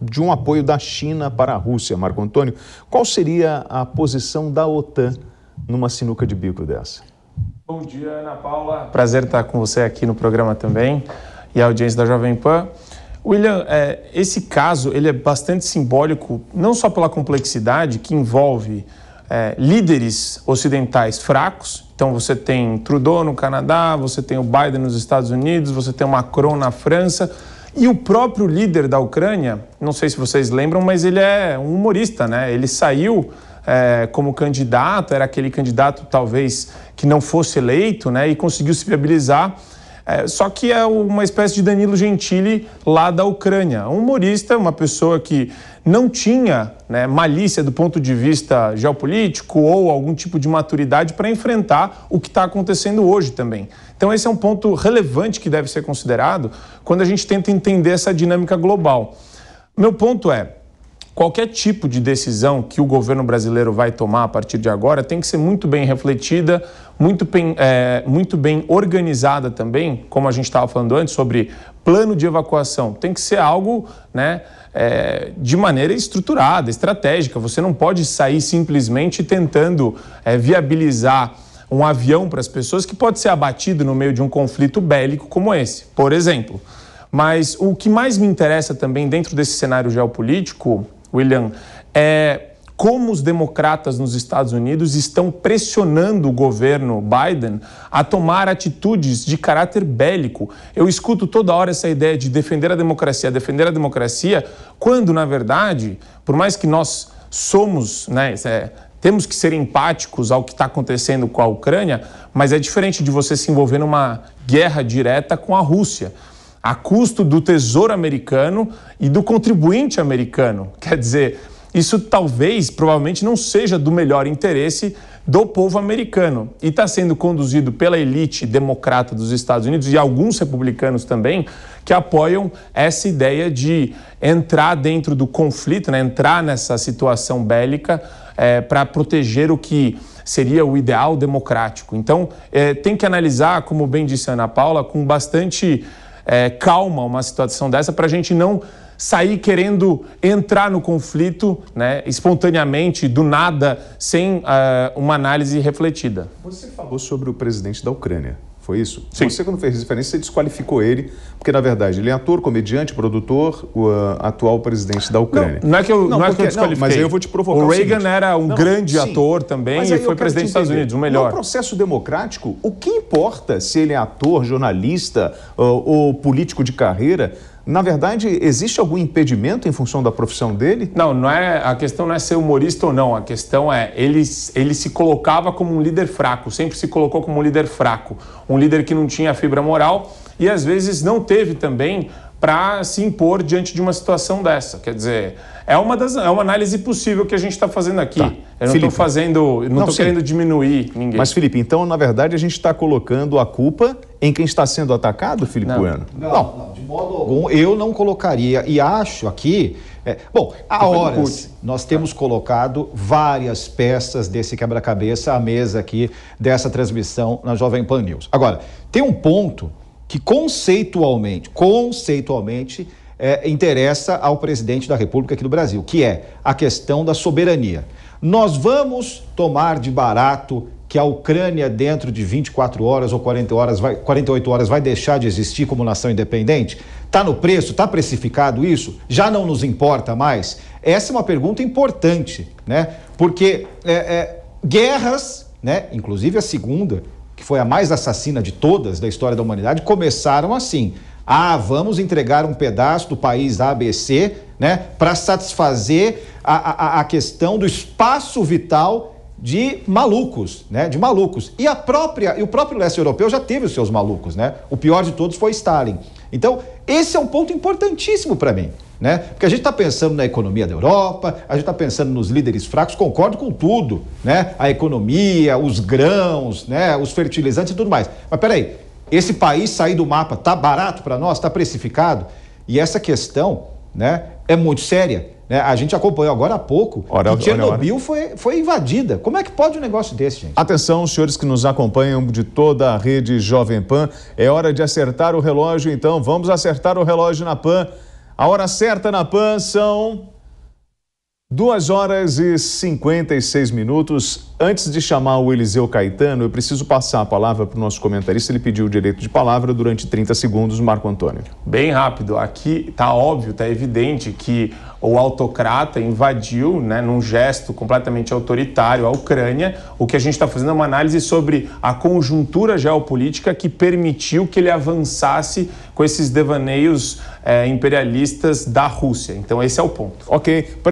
de um apoio da China para a Rússia, Marco Antônio. Qual seria a posição da OTAN numa sinuca de bico dessa? Bom dia, Ana Paula. Prazer estar com você aqui no programa também e a audiência da Jovem Pan. William, é, esse caso ele é bastante simbólico, não só pela complexidade que envolve é, líderes ocidentais fracos. Então você tem Trudeau no Canadá, você tem o Biden nos Estados Unidos, você tem o Macron na França e o próprio líder da Ucrânia, não sei se vocês lembram, mas ele é um humorista, né? Ele saiu é, como candidato, era aquele candidato talvez que não fosse eleito, né? E conseguiu se viabilizar é, só que é uma espécie de Danilo Gentili lá da Ucrânia. Um humorista, uma pessoa que não tinha né, malícia do ponto de vista geopolítico ou algum tipo de maturidade para enfrentar o que está acontecendo hoje também. Então, esse é um ponto relevante que deve ser considerado quando a gente tenta entender essa dinâmica global. Meu ponto é: qualquer tipo de decisão que o governo brasileiro vai tomar a partir de agora tem que ser muito bem refletida, muito bem, é, muito bem organizada também, como a gente estava falando antes, sobre plano de evacuação. Tem que ser algo né, é, de maneira estruturada, estratégica. Você não pode sair simplesmente tentando é, viabilizar um avião para as pessoas que pode ser abatido no meio de um conflito bélico como esse, por exemplo. Mas o que mais me interessa também dentro desse cenário geopolítico William, é como os democratas nos Estados Unidos estão pressionando o governo Biden a tomar atitudes de caráter bélico. Eu escuto toda hora essa ideia de defender a democracia, defender a democracia, quando, na verdade, por mais que nós somos, né, é, temos que ser empáticos ao que está acontecendo com a Ucrânia, mas é diferente de você se envolver numa guerra direta com a Rússia a custo do Tesouro americano e do contribuinte americano. Quer dizer, isso talvez, provavelmente, não seja do melhor interesse do povo americano. E está sendo conduzido pela elite democrata dos Estados Unidos e alguns republicanos também, que apoiam essa ideia de entrar dentro do conflito, né? entrar nessa situação bélica é, para proteger o que seria o ideal democrático. Então, é, tem que analisar, como bem disse a Ana Paula, com bastante é, calma uma situação dessa para a gente não sair querendo entrar no conflito né, espontaneamente, do nada, sem uh, uma análise refletida. Você falou sobre o presidente da Ucrânia. Foi isso? Sim. Você, quando fez referência, você desqualificou ele, porque, na verdade, ele é ator, comediante, produtor, o uh, atual presidente da Ucrânia. Não, não é que eu, não, não é que eu desqualifiquei. Não, mas aí eu vou te provocar. O Reagan o era um não, grande sim, ator também e foi presidente dos Estados Unidos, o melhor. No processo democrático, o que importa se ele é ator, jornalista uh, ou político de carreira? Na verdade, existe algum impedimento em função da profissão dele? Não, não é. A questão não é ser humorista ou não. A questão é ele, ele se colocava como um líder fraco. Sempre se colocou como um líder fraco, um líder que não tinha fibra moral e às vezes não teve também para se impor diante de uma situação dessa. Quer dizer, é uma, das, é uma análise possível que a gente está fazendo aqui. Tá. Eu não estou fazendo, não estou querendo diminuir ninguém. Mas, Felipe, então, na verdade, a gente está colocando a culpa em quem está sendo atacado, Felipe não. Bueno? Não, não. não modo algum eu não colocaria. E acho aqui. É, bom, há horas nós temos colocado várias peças desse quebra-cabeça à mesa aqui dessa transmissão na Jovem Pan News. Agora, tem um ponto que conceitualmente, conceitualmente, é, interessa ao presidente da República aqui do Brasil, que é a questão da soberania. Nós vamos tomar de barato que a Ucrânia, dentro de 24 horas ou 40 horas vai, 48 horas, vai deixar de existir como nação independente? Está no preço? Está precificado isso? Já não nos importa mais? Essa é uma pergunta importante, né? Porque é, é, guerras, né? inclusive a segunda, que foi a mais assassina de todas da história da humanidade, começaram assim. Ah, vamos entregar um pedaço do país ABC, né, para satisfazer a, a, a questão do espaço vital de malucos, né? De malucos. E a própria, e o próprio leste europeu já teve os seus malucos, né? O pior de todos foi Stalin. Então, esse é um ponto importantíssimo para mim. Né? Porque a gente está pensando na economia da Europa, a gente está pensando nos líderes fracos, concordo com tudo, né? A economia, os grãos, né? os fertilizantes e tudo mais. Mas peraí, esse país sair do mapa tá barato para nós, está precificado? E essa questão né, é muito séria. Né? A gente acompanhou agora há pouco ora, que é é Chernobyl ora. Foi, foi invadida. Como é que pode um negócio desse, gente? Atenção, senhores que nos acompanham de toda a rede Jovem Pan. É hora de acertar o relógio, então. Vamos acertar o relógio na Pan. A hora certa na Pan são Duas horas e 56 minutos. Antes de chamar o Eliseu Caetano, eu preciso passar a palavra para o nosso comentarista. Ele pediu o direito de palavra durante 30 segundos, Marco Antônio. Bem rápido. Aqui está óbvio, está evidente que o autocrata invadiu, né, num gesto completamente autoritário, a Ucrânia. O que a gente está fazendo é uma análise sobre a conjuntura geopolítica que permitiu que ele avançasse com esses devaneios eh, imperialistas da Rússia. Então, esse é o ponto. Ok.